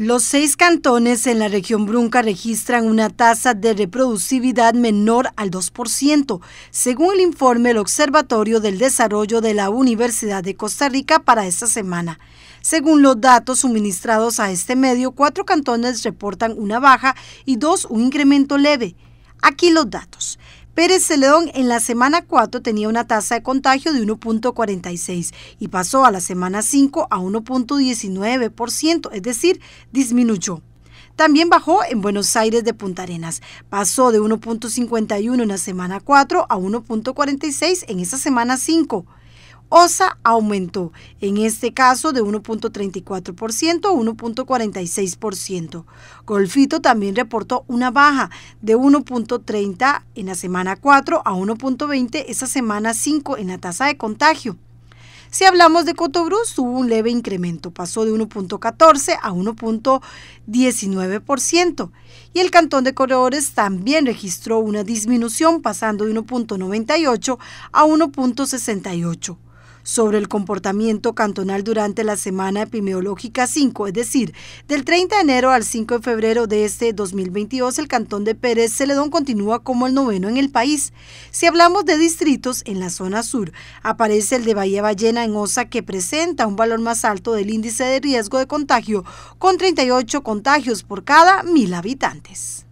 Los seis cantones en la región Brunca registran una tasa de reproductividad menor al 2%, según el informe del Observatorio del Desarrollo de la Universidad de Costa Rica para esta semana. Según los datos suministrados a este medio, cuatro cantones reportan una baja y dos un incremento leve. Aquí los datos. Pérez Celedón en la semana 4 tenía una tasa de contagio de 1.46 y pasó a la semana 5 a 1.19%, es decir, disminuyó. También bajó en Buenos Aires de Punta Arenas. Pasó de 1.51 en la semana 4 a 1.46 en esa semana 5. OSA aumentó, en este caso de 1.34% a 1.46%. Golfito también reportó una baja de 1.30 en la semana 4 a 1.20 esa semana 5 en la tasa de contagio. Si hablamos de Cotobruz, hubo un leve incremento, pasó de 1.14 a 1.19%. Y el Cantón de Corredores también registró una disminución, pasando de 1.98 a 1.68 sobre el comportamiento cantonal durante la semana epidemiológica 5, es decir, del 30 de enero al 5 de febrero de este 2022, el cantón de Pérez Celedón continúa como el noveno en el país. Si hablamos de distritos, en la zona sur aparece el de Bahía Ballena en Osa, que presenta un valor más alto del índice de riesgo de contagio, con 38 contagios por cada mil habitantes.